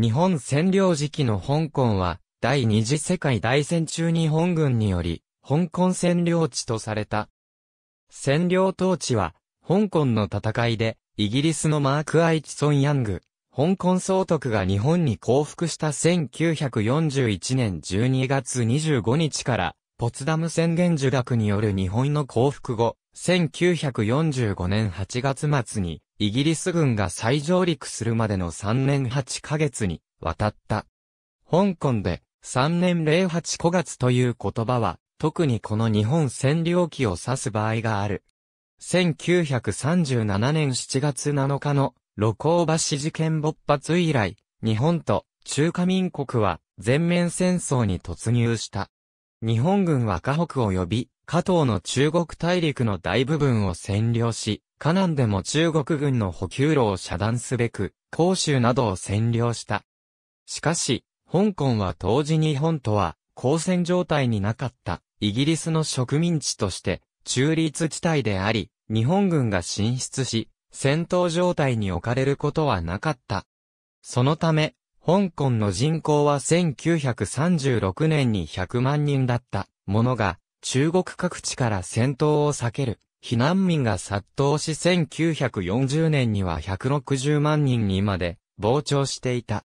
日本占領時期の香港は、第二次世界大戦中日本軍により、香港占領地とされた。占領統治は、香港の戦いで、イギリスのマーク・アイチソン・ヤング、香港総督が日本に降伏した1941年12月25日からポツダム宣言受諾による日本の降伏後、1945年8月末に、イギリス軍が再上陸するまでの3年8ヶ月に、渡った。香港で、3年08五月という言葉は、特にこの日本占領期を指す場合がある。1937年7月7日の、露光橋事件勃発以来、日本と中華民国は全面戦争に突入した。日本軍は河北及び、河東の中国大陸の大部分を占領し、河南でも中国軍の補給路を遮断すべく、広州などを占領した。しかし、香港は当時日本とは、交戦状態になかった、イギリスの植民地として、中立地帯であり、日本軍が進出し、戦闘状態に置かれることはなかった。そのため、香港の人口は1936年に100万人だったものが、中国各地から戦闘を避ける避難民が殺到し1940年には160万人にまで膨張していた。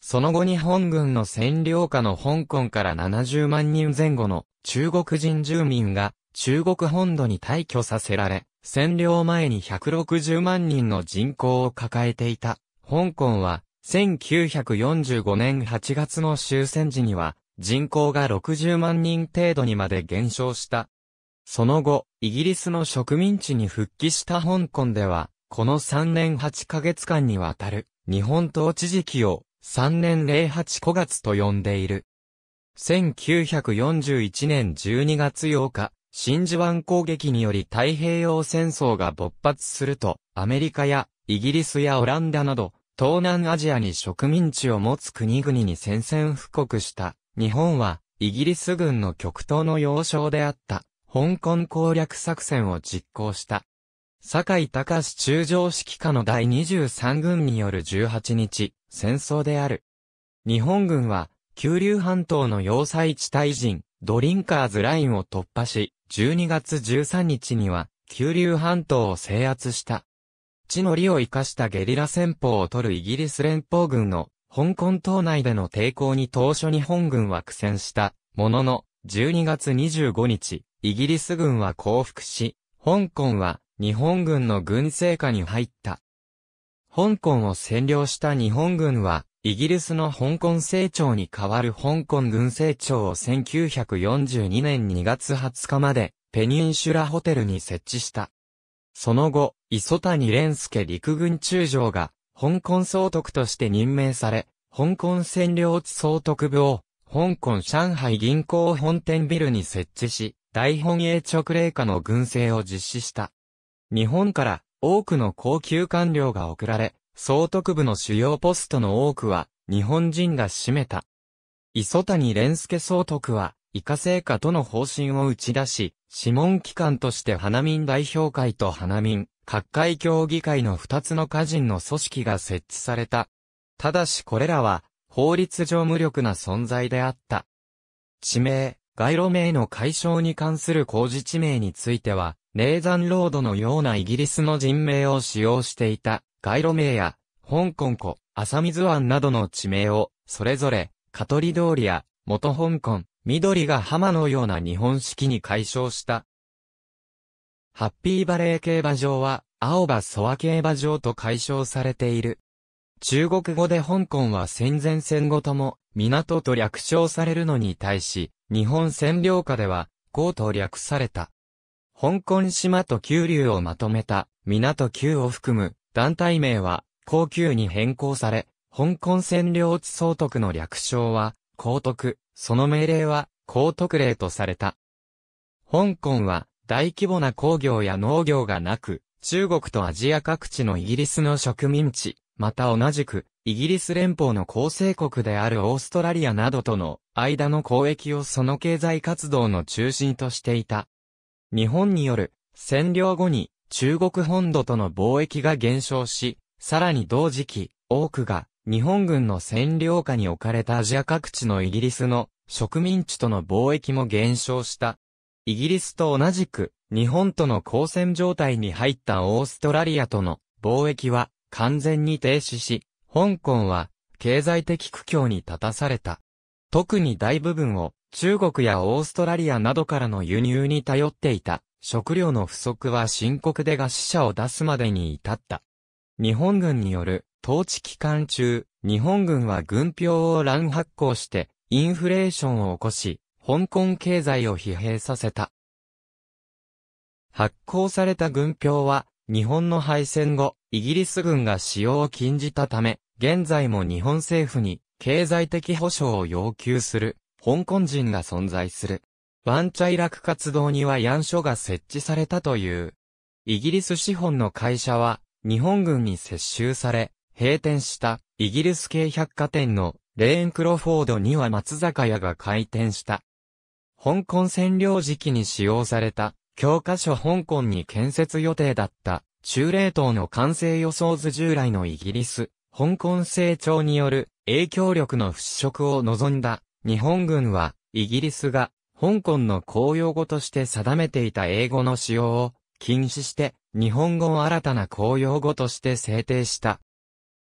その後日本軍の占領下の香港から70万人前後の中国人住民が中国本土に退去させられ、占領前に160万人の人口を抱えていた。香港は1945年8月の終戦時には、人口が60万人程度にまで減少した。その後、イギリスの植民地に復帰した香港では、この3年8ヶ月間にわたる日本統治時期を3年08五月と呼んでいる。1941年12月8日、真珠湾攻撃により太平洋戦争が勃発すると、アメリカやイギリスやオランダなど東南アジアに植民地を持つ国々に宣戦布告した日本はイギリス軍の極東の要衝であった香港攻略作戦を実行した。坂井隆中将指揮下の第23軍による18日、戦争である。日本軍は、九龍半島の要塞地帯人、ドリンカーズラインを突破し、12月13日には、九龍半島を制圧した。地の利を生かしたゲリラ戦法を取るイギリス連邦軍の香港島内での抵抗に当初日本軍は苦戦したものの12月25日、イギリス軍は降伏し、香港は日本軍の軍政下に入った。香港を占領した日本軍は、イギリスの香港政庁に代わる香港軍政庁を1942年2月20日までペニンシュラホテルに設置した。その後、磯谷蓮介陸軍中将が、香港総督として任命され、香港占領地総督部を、香港上海銀行本店ビルに設置し、大本営直令下の軍政を実施した。日本から多くの高級官僚が送られ、総督部の主要ポストの多くは日本人が占めた。磯谷蓮介総督は、以下成果との方針を打ち出し、諮問機関として花民代表会と花民各界協議会の二つの歌人の組織が設置された。ただしこれらは、法律上無力な存在であった。地名、街路名の解消に関する工事地名については、レーザンロードのようなイギリスの人名を使用していた、街路名や、香港湖、浅水湾などの地名を、それぞれ、ト取通りや、元香港、緑が浜のような日本式に解消した。ハッピーバレー競馬場は、青葉ソワ競馬場と解消されている。中国語で香港は戦前戦後とも、港と略称されるのに対し、日本占領下では、港と略された。香港島と九流をまとめた、港九を含む、団体名は、高級に変更され、香港占領地総督の略称は、高徳、その命令は、高徳令とされた。香港は、大規模な工業や農業がなく、中国とアジア各地のイギリスの植民地、また同じく、イギリス連邦の構成国であるオーストラリアなどとの間の交易をその経済活動の中心としていた。日本による占領後に中国本土との貿易が減少し、さらに同時期、多くが日本軍の占領下に置かれたアジア各地のイギリスの植民地との貿易も減少した。イギリスと同じく、日本との交戦状態に入ったオーストラリアとの貿易は完全に停止し、香港は経済的苦境に立たされた。特に大部分を中国やオーストラリアなどからの輸入に頼っていた食料の不足は深刻で餓死者を出すまでに至った。日本軍による統治期間中、日本軍は軍票を乱発行してインフレーションを起こし、香港経済を疲弊させた。発行された軍票は、日本の敗戦後、イギリス軍が使用を禁じたため、現在も日本政府に経済的保障を要求する、香港人が存在する。ワンチャイラク活動にはヤン書が設置されたという。イギリス資本の会社は、日本軍に接収され、閉店したイギリス系百貨店のレーンクロフォードには松坂屋が開店した。香港占領時期に使用された、教科書香港に建設予定だった、中冷島の完成予想図従来のイギリス、香港成長による影響力の払拭を望んだ日本軍は、イギリスが香港の公用語として定めていた英語の使用を禁止して日本語を新たな公用語として制定した。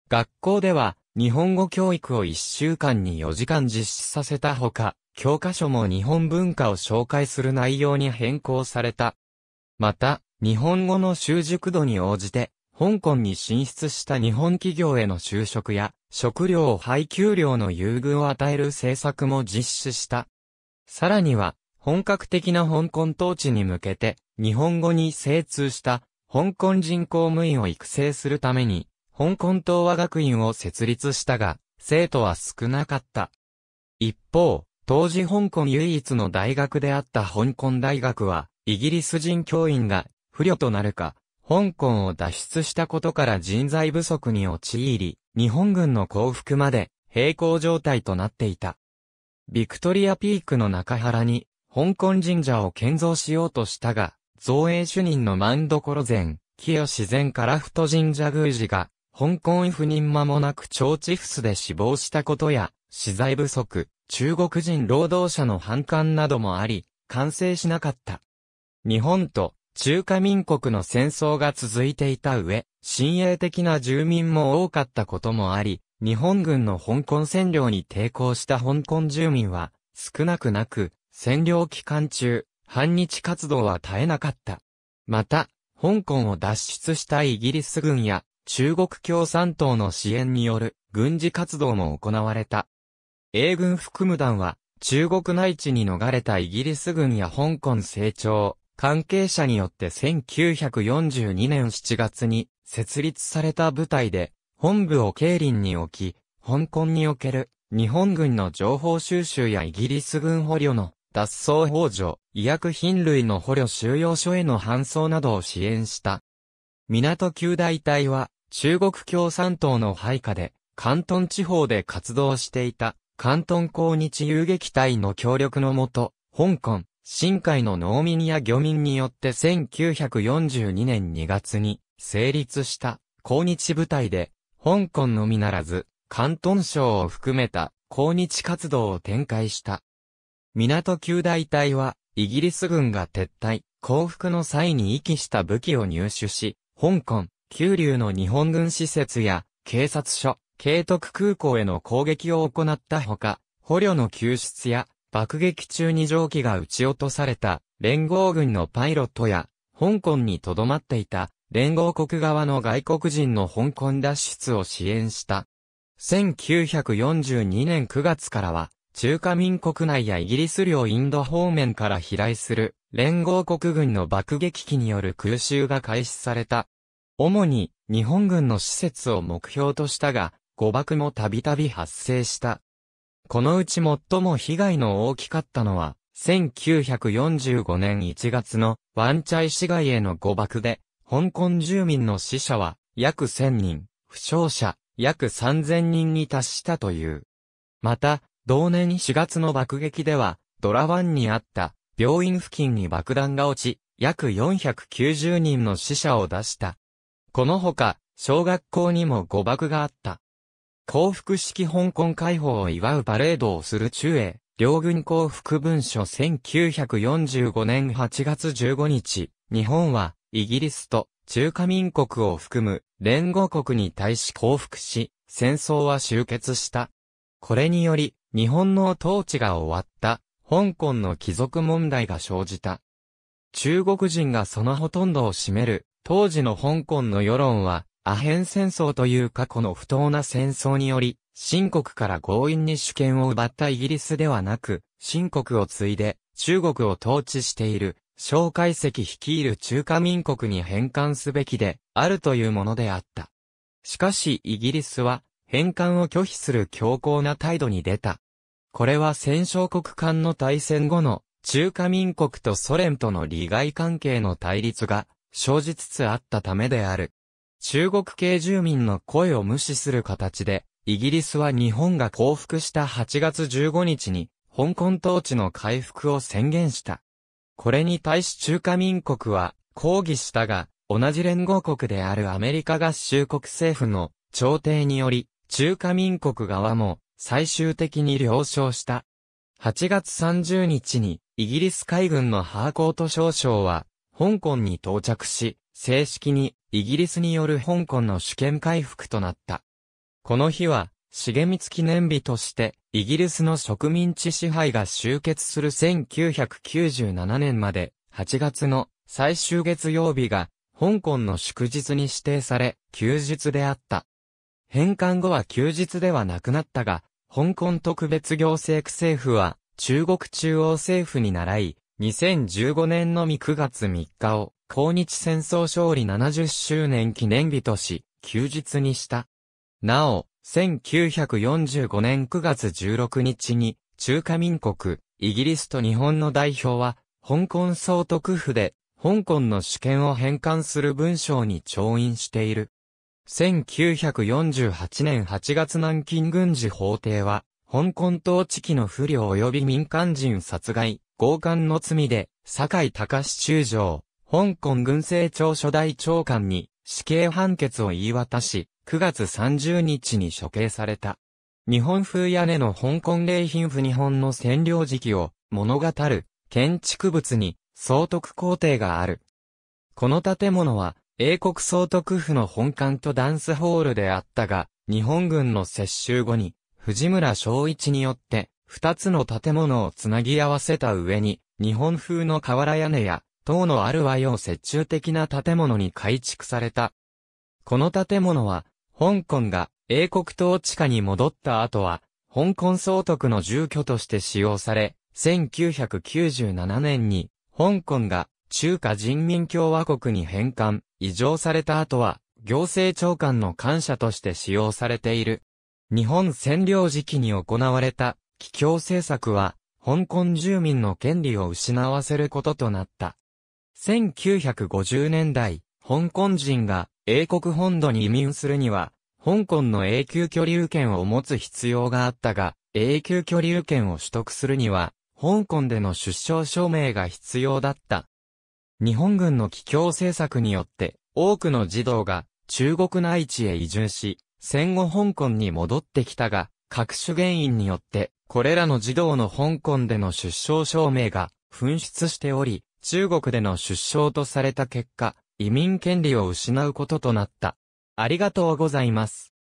学校では日本語教育を1週間に4時間実施させたほか、教科書も日本文化を紹介する内容に変更された。また、日本語の習熟度に応じて、香港に進出した日本企業への就職や、食料配給料の優遇を与える政策も実施した。さらには、本格的な香港統治に向けて、日本語に精通した、香港人公務員を育成するために、香港東和学院を設立したが、生徒は少なかった。一方、当時香港唯一の大学であった香港大学は、イギリス人教員が不慮となるか、香港を脱出したことから人材不足に陥り、日本軍の降伏まで並行状態となっていた。ビクトリアピークの中原に、香港神社を建造しようとしたが、造営主任の万所前、清自然カラフト神社宮司が、香港赴任間もなく超チフスで死亡したことや、資材不足、中国人労働者の反感などもあり、完成しなかった。日本と中華民国の戦争が続いていた上、親衛的な住民も多かったこともあり、日本軍の香港占領に抵抗した香港住民は少なくなく、占領期間中、反日活動は絶えなかった。また、香港を脱出したイギリス軍や中国共産党の支援による軍事活動も行われた。英軍副務団は、中国内地に逃れたイギリス軍や香港成長、関係者によって1942年7月に設立された部隊で、本部を経林に置き、香港における日本軍の情報収集やイギリス軍捕虜の脱走法助、医薬品類の捕虜収容所への搬送などを支援した。港九大隊は中国共産党の配下で、関東地方で活動していた、関東抗日遊撃隊の協力のもと、香港、新海の農民や漁民によって1942年2月に成立した抗日部隊で、香港のみならず、関東省を含めた抗日活動を展開した。港旧大隊は、イギリス軍が撤退、降伏の際に遺棄した武器を入手し、香港、九流の日本軍施設や警察署、慶徳空港への攻撃を行ったほか、捕虜の救出や爆撃中に蒸気が撃ち落とされた連合軍のパイロットや香港に留まっていた連合国側の外国人の香港脱出を支援した。1942年9月からは中華民国内やイギリス領インド方面から飛来する連合国軍の爆撃機による空襲が開始された。主に日本軍の施設を目標としたが、誤爆もたびたび発生した。このうち最も被害の大きかったのは、1945年1月のワンチャイ市街への誤爆で、香港住民の死者は約1000人、負傷者約3000人に達したという。また、同年4月の爆撃では、ドラワンにあった病院付近に爆弾が落ち、約490人の死者を出した。このほか、小学校にも誤爆があった。幸福式香港解放を祝うパレードをする中英、両軍降伏文書1945年8月15日、日本は、イギリスと中華民国を含む連合国に対し降伏し、戦争は終結した。これにより、日本の統治が終わった、香港の貴族問題が生じた。中国人がそのほとんどを占める当時の香港の世論は、アヘン戦争という過去の不当な戦争により、新国から強引に主権を奪ったイギリスではなく、新国を継いで、中国を統治している、蒋介石率いる中華民国に返還すべきで、あるというものであった。しかしイギリスは、返還を拒否する強硬な態度に出た。これは戦勝国間の対戦後の、中華民国とソ連との利害関係の対立が、生じつつあったためである。中国系住民の声を無視する形で、イギリスは日本が降伏した8月15日に、香港統治の回復を宣言した。これに対し中華民国は抗議したが、同じ連合国であるアメリカ合衆国政府の調停により、中華民国側も最終的に了承した。8月30日にイギリス海軍のハーコート少将は香港に到着し、正式にイギリスによる香港の主権回復となった。この日は、茂光記念日として、イギリスの植民地支配が終結する1997年まで、8月の最終月曜日が、香港の祝日に指定され、休日であった。返還後は休日ではなくなったが、香港特別行政区政府は、中国中央政府に習い、2015年のみ9月3日を、抗日戦争勝利70周年記念日とし、休日にした。なお、1945年9月16日に、中華民国、イギリスと日本の代表は、香港総督府で、香港の主権を返還する文章に調印している。1948年8月南京軍事法廷は、香港統治期の不良及び民間人殺害、強姦の罪で、堺隆史中将、香港軍政庁初代長官に死刑判決を言い渡し、9月30日に処刑された。日本風屋根の香港礼品府日本の占領時期を物語る建築物に総督工程がある。この建物は英国総督府の本館とダンスホールであったが、日本軍の接収後に藤村昭一によって二つの建物をつなぎ合わせた上に、日本風の瓦屋根や、塔のある和洋折衷的な建物に改築された。この建物は、香港が英国統治下に戻った後は、香港総督の住居として使用され、1997年に、香港が中華人民共和国に返還、移譲された後は、行政長官の感謝として使用されている。日本占領時期に行われた帰郷政策は、香港住民の権利を失わせることとなった。1950年代、香港人が英国本土に移民するには、香港の永久居留権を持つ必要があったが、永久居留権を取得するには、香港での出生証明が必要だった。日本軍の帰郷政策によって、多くの児童が中国内地へ移住し、戦後香港に戻ってきたが、各種原因によってこれらの児童の香港での出生証明が紛失しており、中国での出生とされた結果、移民権利を失うこととなった。ありがとうございます。